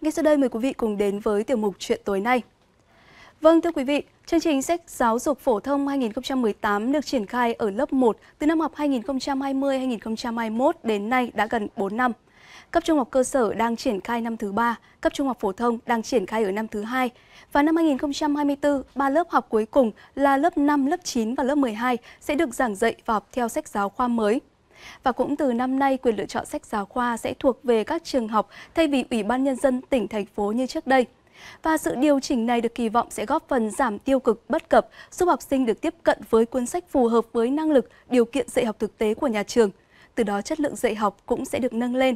Ngay sau đây mời quý vị cùng đến với tiểu mục chuyện tối nay. Vâng thưa quý vị, chương trình sách giáo dục phổ thông 2018 được triển khai ở lớp 1 từ năm học 2020-2021 đến nay đã gần 4 năm. Cấp trung học cơ sở đang triển khai năm thứ 3, cấp trung học phổ thông đang triển khai ở năm thứ 2. Và năm 2024, ba lớp học cuối cùng là lớp 5, lớp 9 và lớp 12 sẽ được giảng dạy và học theo sách giáo khoa mới. Và cũng từ năm nay, quyền lựa chọn sách giáo khoa sẽ thuộc về các trường học thay vì Ủy ban Nhân dân tỉnh, thành phố như trước đây. Và sự điều chỉnh này được kỳ vọng sẽ góp phần giảm tiêu cực bất cập, giúp học sinh được tiếp cận với cuốn sách phù hợp với năng lực, điều kiện dạy học thực tế của nhà trường. Từ đó chất lượng dạy học cũng sẽ được nâng lên.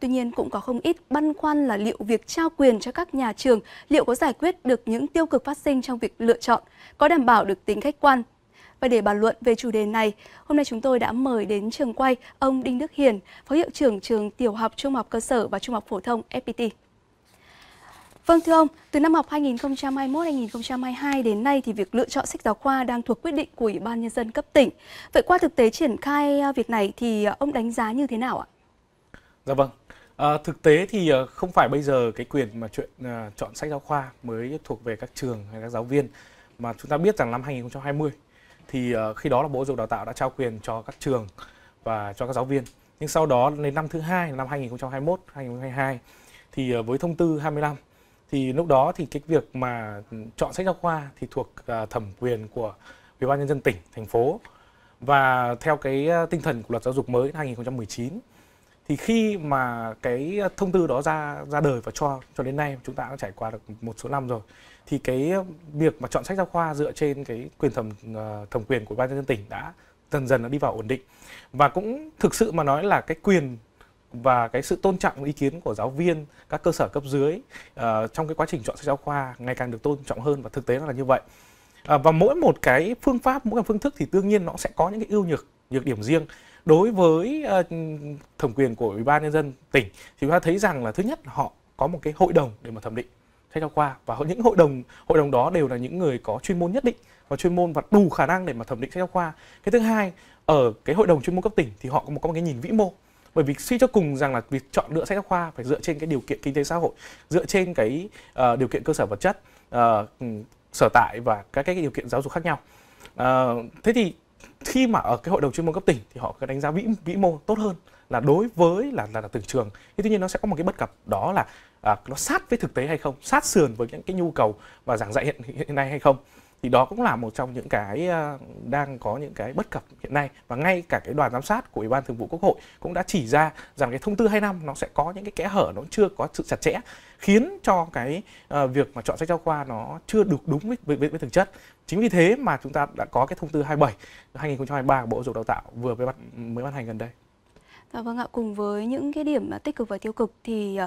Tuy nhiên cũng có không ít băn khoăn là liệu việc trao quyền cho các nhà trường liệu có giải quyết được những tiêu cực phát sinh trong việc lựa chọn, có đảm bảo được tính khách quan và để bàn luận về chủ đề này, hôm nay chúng tôi đã mời đến trường quay ông Đinh Đức Hiền, Phó Hiệu trưởng Trường Tiểu học Trung học Cơ sở và Trung học Phổ thông FPT. Vâng thưa ông, từ năm học 2021-2022 đến nay thì việc lựa chọn sách giáo khoa đang thuộc quyết định của Ủy ban Nhân dân cấp tỉnh. Vậy qua thực tế triển khai à, việc này thì à, ông đánh giá như thế nào ạ? Dạ vâng, à, thực tế thì à, không phải bây giờ cái quyền mà chuyện à, chọn sách giáo khoa mới thuộc về các trường hay các giáo viên mà chúng ta biết rằng năm 2020 thì ờ, khi đó là Bộ Giáo dục Đào tạo đã trao quyền cho các trường và cho các giáo viên. Nhưng sau đó đến năm thứ hai năm 2021, 2022 thì ờ, với thông tư 25 thì lúc đó thì cái việc mà chọn sách giáo khoa thì thuộc ờ, thẩm quyền của Ủy ban nhân dân tỉnh, thành phố và theo cái tinh thần của luật giáo dục mới 2019 thì khi mà cái thông tư đó ra ra đời và cho cho đến nay chúng ta đã trải qua được một số năm rồi thì cái việc mà chọn sách giáo khoa dựa trên cái quyền thẩm ờ, thẩm quyền của ban nhân dân tỉnh đã dần dần nó đi vào ổn định và cũng thực sự mà nói là cái quyền và cái sự tôn trọng ý kiến của giáo viên các cơ sở cấp dưới uh, trong cái quá trình chọn sách giáo khoa ngày càng được tôn trọng hơn và thực tế nó là như vậy uh, và mỗi một cái phương pháp mỗi một phương thức thì đương nhiên nó sẽ có những cái ưu nhược nhược điểm riêng đối với ờ, thẩm quyền của ủy ban nhân dân tỉnh thì chúng ta thấy rằng là thứ nhất họ có một cái hội đồng để mà thẩm định sách giáo khoa và những hội đồng hội đồng đó đều là những người có chuyên môn nhất định và chuyên môn và đủ khả năng để mà thẩm định sách giáo khoa cái thứ hai ở cái hội đồng chuyên môn cấp tỉnh thì họ cũng có một cái nhìn vĩ mô bởi vì suy cho cùng rằng là việc chọn lựa sách giáo khoa phải dựa trên cái điều kiện kinh tế xã hội dựa trên cái uh, điều kiện cơ sở vật chất uh, sở tại và các cái điều kiện giáo dục khác nhau uh, thế thì khi mà ở cái hội đồng chuyên môn cấp tỉnh thì họ có đánh giá vĩ vĩ mô tốt hơn là đối với là là, là từng trường thế tuy nhiên nó sẽ có một cái bất cập đó là à, nó sát với thực tế hay không sát sườn với những cái nhu cầu và giảng dạy hiện hiện nay hay không thì đó cũng là một trong những cái ờ, đang có những cái bất cập hiện nay và ngay cả cái đoàn giám sát của ủy ban thường vụ quốc hội cũng đã chỉ ra rằng cái thông tư hai năm nó sẽ có những cái kẽ hở nó chưa có sự chặt chẽ khiến cho cái ờ, việc mà chọn sách giáo khoa nó chưa được đúng với, với, với, với thực chất chính vì thế mà chúng ta đã có cái thông tư 27 2023 của bộ giáo dục đào tạo vừa mới ban, mới ban hành gần đây À, vâng ạ, cùng với những cái điểm tích cực và tiêu cực thì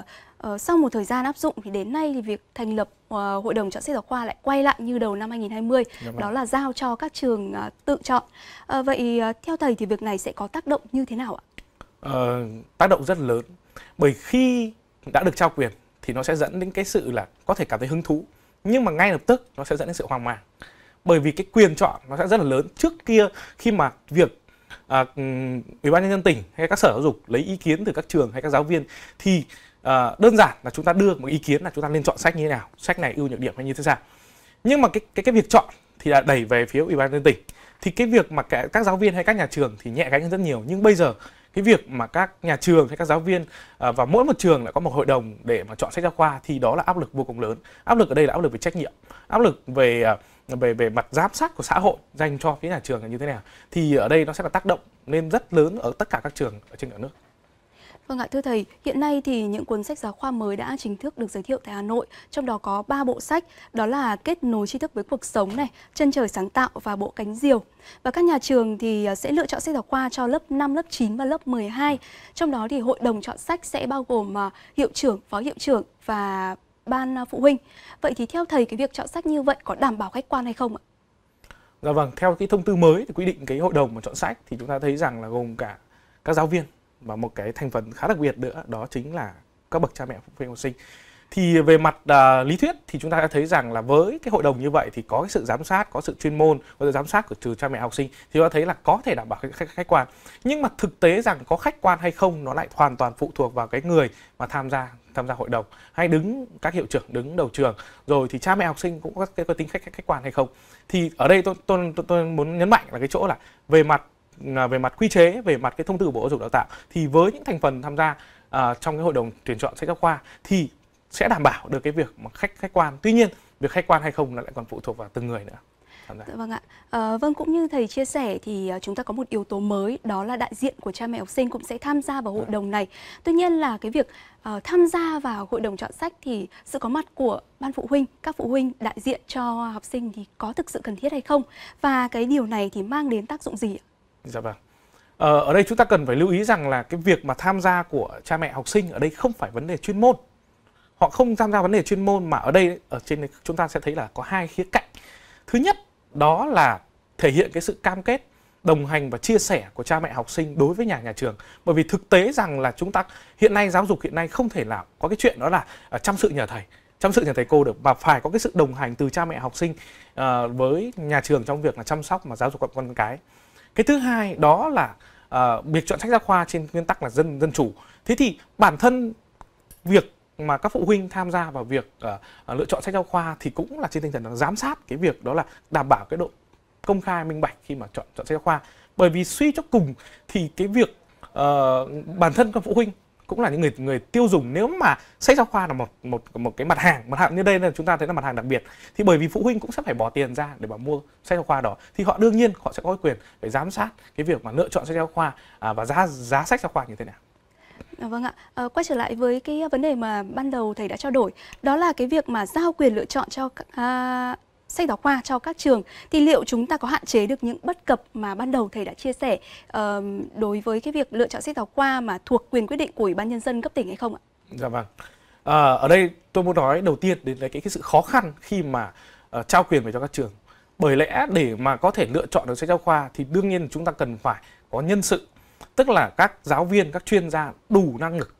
uh, sau một thời gian áp dụng thì đến nay thì việc thành lập uh, hội đồng chọn sách giáo khoa lại quay lại như đầu năm 2020, Đúng dạ vâng. đó rồi. là giao cho các trường uh, tự chọn. Uh, vậy uh, theo thầy thì việc này sẽ có tác động như thế nào ạ? Uh, tác động rất lớn, bởi khi đã được trao quyền thì nó sẽ dẫn đến cái sự là có thể cảm thấy hứng thú, nhưng mà ngay lập tức nó sẽ dẫn đến sự hoang mang bởi vì cái quyền chọn nó sẽ rất là lớn trước kia khi mà việc à, ủy ban nhân dân tỉnh hay các sở giáo dục lấy ý kiến từ các trường hay các giáo viên thì à, đơn giản là chúng ta đưa một ý kiến là chúng ta nên chọn sách như thế nào sách này ưu nhược điểm hay như thế nào nhưng mà cái cái cái việc chọn thì đã đẩy về phía ủy ban nhân dân tỉnh thì cái việc mà cả các giáo viên hay các nhà trường thì nhẹ gánh hơn rất nhiều nhưng bây giờ cái việc mà các nhà trường hay các giáo viên à, và mỗi một trường lại có một hội đồng để mà chọn sách giáo khoa thì đó là áp lực vô cùng lớn áp lực ở đây là áp lực về trách nhiệm áp lực về à, về về mặt giám sát của xã hội dành cho phía nhà trường là như thế nào thì ở đây nó sẽ là tác động lên rất lớn ở tất cả các trường ở trên cả nước. Vâng ạ, thưa thầy, hiện nay thì những cuốn sách giáo khoa mới đã chính thức được giới thiệu tại Hà Nội, trong đó có 3 bộ sách, đó là Kết nối tri thức với cuộc sống này, Chân trời sáng tạo và Bộ cánh diều. Và các nhà trường thì à, sẽ lựa chọn sách giáo khoa cho lớp 5, lớp 9 và lớp 12. Trong đó thì hội đồng chọn sách sẽ bao gồm à, hiệu trưởng, phó hiệu trưởng và ban à, phụ huynh. Vậy thì theo thầy cái việc chọn sách như vậy có đảm bảo khách quan hay không ạ? Dạ vâng, theo cái thông tư mới thì quy định cái hội đồng mà chọn sách thì chúng ta thấy rằng là gồm cả các giáo viên và một cái thành phần khá đặc biệt nữa đó chính là các bậc cha mẹ phụ huynh học sinh. Thì về mặt uh, lý thuyết thì chúng ta đã thấy rằng là với cái hội đồng như vậy thì có cái sự giám sát, có sự chuyên môn, có sự giám sát của trừ cha mẹ học sinh thì chúng ta thấy là có thể đảm bảo khách, khách quan. Nhưng mà thực tế rằng có khách quan hay không nó lại hoàn toàn phụ thuộc vào cái người mà tham gia tham gia hội đồng hay đứng các hiệu trưởng đứng đầu trường rồi thì cha mẹ học sinh cũng có cái, cái tính khách, khách khách quan hay không thì ở đây tôi tôi tôi, tôi muốn nhấn mạnh là cái chỗ là về mặt à, về mặt quy chế về mặt cái thông tư của bộ giáo dục đào tạo thì với những thành phần tham gia uh, trong cái hội đồng tuyển chọn sách giáo khoa thì sẽ đảm bảo được cái việc mà khách khách quan tuy nhiên việc khách quan hay không là lại còn phụ thuộc vào từng người nữa Dạ, vâng ạ. À, vâng cũng như thầy chia sẻ thì ờ, chúng ta có một yếu tố mới đó là đại diện của cha mẹ học sinh cũng sẽ tham gia vào hội dạ. đồng này. Tuy nhiên là cái việc uh, tham gia vào hội đồng chọn sách thì sự có mặt của ban phụ huynh, các phụ huynh đại diện cho học sinh thì có thực sự cần thiết hay không và cái điều này thì mang đến tác dụng gì? ạ Dạ vâng. Ờ, ở đây chúng ta cần phải lưu ý rằng là cái việc mà tham gia của cha mẹ học sinh ở đây không phải vấn đề chuyên môn họ không tham gia vấn đề chuyên môn mà ở đây ở trên chúng ta sẽ thấy là có hai khía cạnh thứ nhất đó là thể hiện cái sự cam kết đồng hành và chia sẻ của cha mẹ học sinh đối với nhà nhà trường bởi vì thực tế rằng là chúng ta hiện nay giáo dục hiện nay không thể nào có cái chuyện đó là ờ, chăm sự nhờ thầy chăm sự nhà thầy cô được mà phải có cái sự đồng hành từ cha mẹ học sinh uh, với nhà trường trong việc là chăm sóc mà giáo dục con cái cái thứ hai đó là uh, việc chọn sách giáo khoa trên nguyên tắc là dân dân chủ thế thì bản thân việc mà các phụ huynh tham gia vào việc uh, lựa chọn sách giáo khoa thì cũng là trên tinh thần là giám sát cái việc đó là đảm bảo cái độ công khai minh bạch khi mà chọn chọn sách giáo khoa bởi vì suy cho cùng thì cái việc uh, bản thân các phụ huynh cũng là những người người tiêu dùng nếu mà sách giáo khoa là một một một cái mặt hàng mặt hàng như đây là chúng ta thấy là mặt hàng đặc biệt thì bởi vì phụ huynh cũng sẽ phải bỏ tiền ra để mà mua sách giáo khoa đó thì họ đương nhiên họ sẽ có quyền để giám sát cái việc mà lựa chọn sách giáo khoa à, và giá giá sách giáo khoa như thế nào À, vâng ạ, à, quay trở lại với cái ờ, vấn đề mà ban đầu thầy đã trao đổi, đó là cái việc mà giao quyền lựa chọn cho à, sách giáo khoa cho các trường, thì liệu chúng ta có hạn chế được những bất cập mà ban đầu thầy đã chia sẻ à, đối với cái việc lựa chọn sách giáo khoa mà thuộc quyền quyết định của ủy ban nhân dân cấp tỉnh hay không ạ? Dạ vâng. À, ở đây tôi muốn nói đầu tiên đến cái, cái sự khó khăn khi mà uh, trao quyền về cho các trường. Bởi lẽ để mà có thể lựa chọn được sách giáo khoa thì đương nhiên chúng ta cần phải có nhân sự tức là các giáo viên các chuyên gia đủ năng lực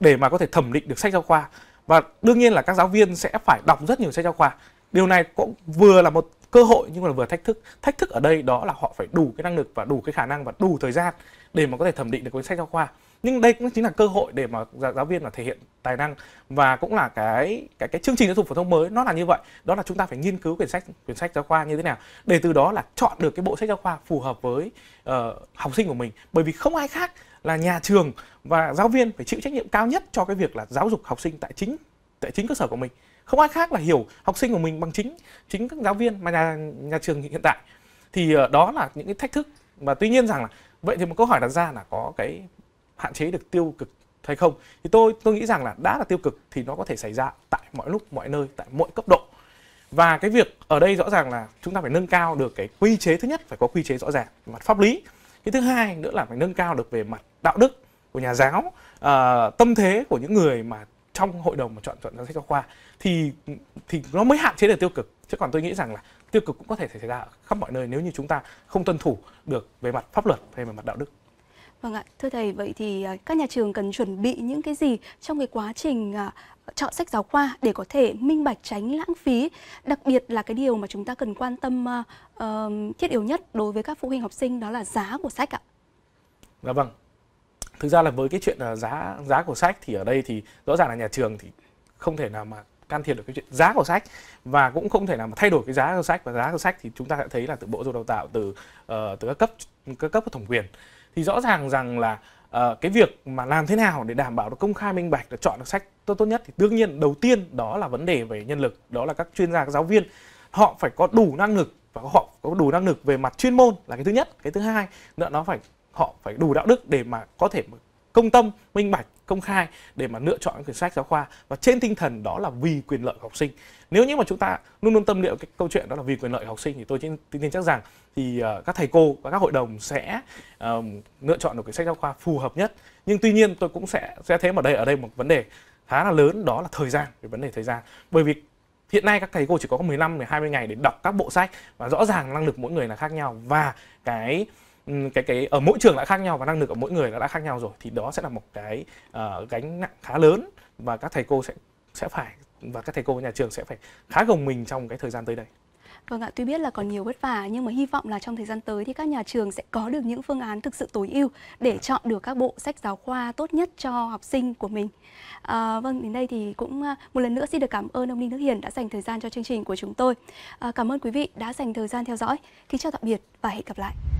để mà có thể thẩm định được sách giáo khoa và đương nhiên là các giáo viên sẽ phải đọc rất nhiều sách giáo khoa điều này cũng vừa là một cơ hội nhưng mà vừa thách thức thách thức ở đây đó là họ phải đủ cái năng lực và đủ cái khả năng và đủ thời gian để mà có thể thẩm định được cuốn sách giáo khoa nhưng đây cũng chính là cơ hội để mà giáo viên là thể hiện tài năng và cũng là cái cái cái chương trình giáo dục phổ thông mới nó là như vậy đó là chúng ta phải nghiên cứu quyển sách quyển sách giáo khoa như thế nào để từ đó là chọn được cái bộ sách giáo khoa phù hợp với uh, học sinh của mình bởi vì không ai khác là nhà trường và giáo viên phải chịu trách nhiệm cao nhất cho cái việc là giáo dục học sinh tại chính tại chính cơ sở của mình không ai khác là hiểu học sinh của mình bằng chính chính các giáo viên mà nhà nhà trường hiện tại thì uh, đó là những cái thách thức và tuy nhiên rằng là vậy thì một câu hỏi đặt ra là có cái hạn chế được tiêu cực hay không thì tôi tôi nghĩ rằng là đã là tiêu cực thì nó có thể xảy ra tại mọi lúc mọi nơi tại mọi cấp độ và cái việc ở đây rõ ràng là chúng ta phải nâng cao được cái quy chế thứ nhất phải có quy chế rõ ràng về mặt pháp lý cái thứ hai nữa là phải nâng cao được về mặt đạo đức của nhà giáo uh, tâm thế của những người mà trong hội đồng mà chọn chọn ra sách giáo khoa thì thì nó mới hạn chế được tiêu cực chứ còn tôi nghĩ rằng là tiêu cực cũng có thể xảy ra ở khắp mọi nơi nếu như chúng ta không tuân thủ được về mặt pháp luật hay về mặt đạo đức Vâng ạ, thưa thầy, vậy thì à, các nhà trường cần chuẩn bị những cái gì trong cái quá trình à, chọn sách giáo khoa để có thể minh bạch tránh lãng phí, đặc biệt là cái điều mà chúng ta cần quan tâm uh, thiết yếu nhất đối với các phụ huynh học sinh đó là giá của sách ạ. Dạ vâng. Thực ra là với cái chuyện giá giá của sách thì ở đây thì rõ ràng là nhà trường thì không thể nào mà can thiệp được cái chuyện giá của sách và cũng không thể nào mà thay đổi cái giá của sách và giá của sách thì chúng ta đã thấy là từ bộ giáo dục đào tạo từ uh, từ các cấp các cấp thẩm quyền thì rõ ràng rằng là uh, cái việc mà làm thế nào để đảm bảo được công khai minh bạch được chọn được sách tốt tốt nhất thì đương nhiên đầu tiên đó là vấn đề về nhân lực đó là các chuyên gia các giáo viên họ phải có đủ năng lực và họ có đủ năng lực về mặt chuyên môn là cái thứ nhất cái thứ hai nữa nó phải họ phải đủ đạo đức để mà có thể công tâm minh bạch công khai để mà lựa chọn những quyển sách giáo khoa và trên tinh thần đó là vì quyền lợi của học sinh nếu như mà chúng ta luôn luôn tâm niệm cái câu chuyện đó là vì quyền lợi của học sinh thì tôi tin tin chắc rằng thì ờ, các thầy cô và các hội đồng sẽ lựa chọn được cái sách giáo khoa phù hợp nhất nhưng tuy nhiên tôi cũng sẽ sẽ thêm ở đây ở đây một vấn đề khá là lớn đó là thời gian về vấn đề thời gian bởi vì hiện nay các thầy cô chỉ có 15 đến 20 ngày để đọc các bộ sách và rõ ràng năng lực mỗi người là khác nhau và cái Ừ, cái cái ở mỗi trường đã khác nhau và năng lực ở mỗi người đã, khác nhau rồi thì đó sẽ là một cái uh, gánh nặng khá lớn và các thầy cô sẽ sẽ phải và các thầy cô nhà trường sẽ phải khá gồng mình trong cái thời gian tới đây. Vâng ạ, tuy biết là còn nhiều vất vả nhưng mà hy vọng là trong thời gian tới thì các nhà trường sẽ có được những phương án thực sự tối ưu để dạ. chọn được các bộ sách giáo khoa tốt nhất cho học sinh của mình. À, vâng, đến đây thì cũng ờ, một lần nữa xin được cảm ơn ông Ninh Đức Hiền đã dành thời gian cho chương trình của chúng tôi. À, cảm ơn quý vị đã dành thời gian theo dõi. Kính chào tạm biệt và hẹn gặp lại.